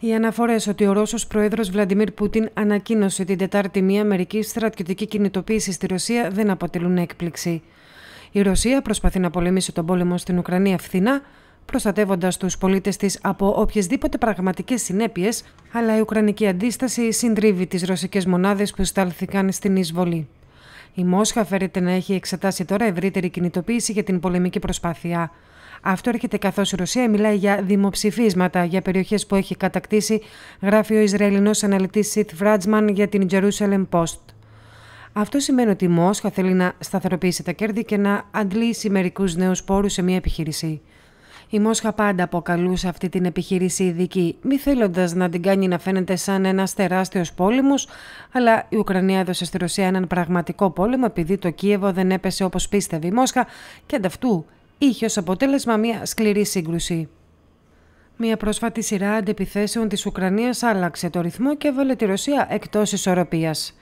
Οι αναφορές ότι ο Ρώσος Πρόεδρος Βλαντιμίρ Πούτιν ανακοίνωσε την Τετάρτη μία μερική στρατιωτική κινητοποίηση στη Ρωσία δεν αποτελούν έκπληξη. Η Ρωσία προσπαθεί να πολεμήσει τον πόλεμο στην Ουκρανία φθηνά, προστατεύοντας τους πολίτες της από οποιασδήποτε πραγματικές συνέπειες, αλλά η Ουκρανική αντίσταση συντρίβει τις ρωσικές μονάδες που στάλθηκαν στην εισβολή. Η Μόσχα φέρεται να έχει εξετάσει τώρα ευρύτερη κινητοποίηση για την πολεμική προσπάθεια. Αυτό έρχεται καθώς η Ρωσία μιλάει για δημοψηφίσματα για περιοχές που έχει κατακτήσει, γράφει ο Ισραηλινός αναλυτής Σιτ Βράτσμαν για την Jerusalem Post. Αυτό σημαίνει ότι η Μόσχα θέλει να σταθεροποιήσει τα κέρδη και να αντλήσει μερικούς νέους πόρους σε μια επιχείρηση. Η Μόσχα πάντα αποκαλούσε αυτή την επιχείρηση ειδική, μη θέλοντας να την κάνει να φαίνεται σαν ένας τεράστιος πόλεμος, αλλά η Ουκρανία έδωσε στη Ρωσία έναν πραγματικό πόλεμο επειδή το Κίεβο δεν έπεσε όπως πίστευε η Μόσχα και ανταυτού είχε ως αποτέλεσμα μια σκληρή σύγκρουση. Μια πρόσφατη σειρά αντιπιθέσεων της Ουκρανίας άλλαξε το ρυθμό και έβαλε τη Ρωσία εκτός ισορροπίας.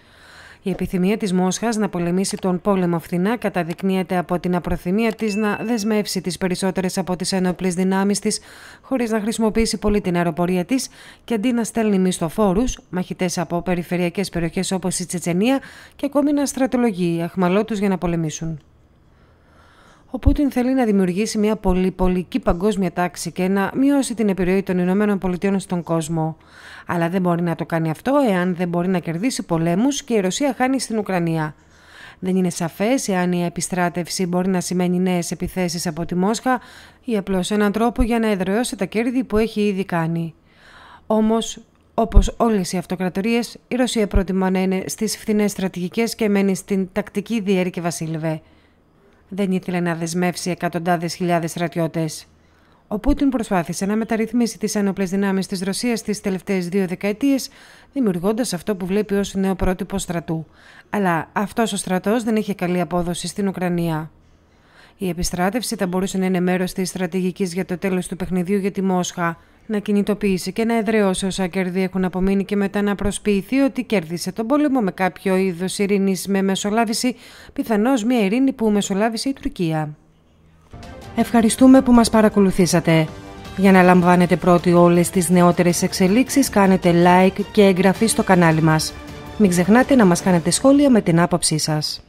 Η επιθυμία της Μόσχας να πολεμήσει τον πόλεμο φθηνά καταδεικνύεται από την απροθυμία της να δεσμεύσει τις περισσότερες από τις ένοπλες δυνάμεις της χωρίς να χρησιμοποιήσει πολύ την αεροπορία της και αντί να στέλνει μισθοφόρους, μαχητές από περιφερειακές περιοχές όπως η Τσετσενία και ακόμη να στρατολογεί αχμαλώτους για να πολεμήσουν. Ο Πούτιν θέλει να δημιουργήσει μια πολυπολική παγκόσμια τάξη και να μειώσει την επιρροή των Ηνωμένων Πολιτειών στον κόσμο. Αλλά δεν μπορεί να το κάνει αυτό εάν δεν μπορεί να κερδίσει πολέμους και η Ρωσία χάνει στην Ουκρανία. Δεν είναι σαφές εάν η επιστράτευση μπορεί να σημαίνει νέες επιθέσεις από τη Μόσχα ή απλώς έναν τρόπο για να εδραιώσει τα κέρδη που έχει ήδη κάνει. Όμως, όπως όλες οι αυτοκρατορίες, η Ρωσία προτιμά να είναι στις φθηνές στρατηγικές και μένει στην τακτική διέρη και βασίλευε δεν ήθελε να δεσμεύσει εκατοντάδες χιλιάδες στρατιώτες. Ο Πούτιν προσπάθησε να μεταρρυθμίσει τις ένοπλες δυνάμεις της Ρωσίας τις τελευταίες δύο δεκαετίες, δημιουργώντας αυτό που βλέπει ως νέο πρότυπο στρατού. Αλλά αυτός ο στρατός δεν είχε καλή απόδοση στην Ουκρανία. Η επιστράτευση θα μπορούσε να είναι μέρος της στρατηγικής για το τέλος του παιχνιδιού για τη Μόσχα, να κινητοποιήσει και να εδραιώσει όσα κέρδη έχουν απομείνει και μετά να προσποιηθεί ότι κέρδισε τον πόλεμο με κάποιο είδος ειρήνης με μεσολάβηση, πιθανώς μια ειρήνη που μεσολάβησε η Τουρκία. Ευχαριστούμε που μας παρακολουθήσατε. Για να λαμβάνετε πρώτοι όλες τις νεότερες εξελίξεις, κάνετε like και εγγραφή στο κανάλι μας. Μην ξεχνάτε να μας κάνετε σχόλια με την άποψή σας.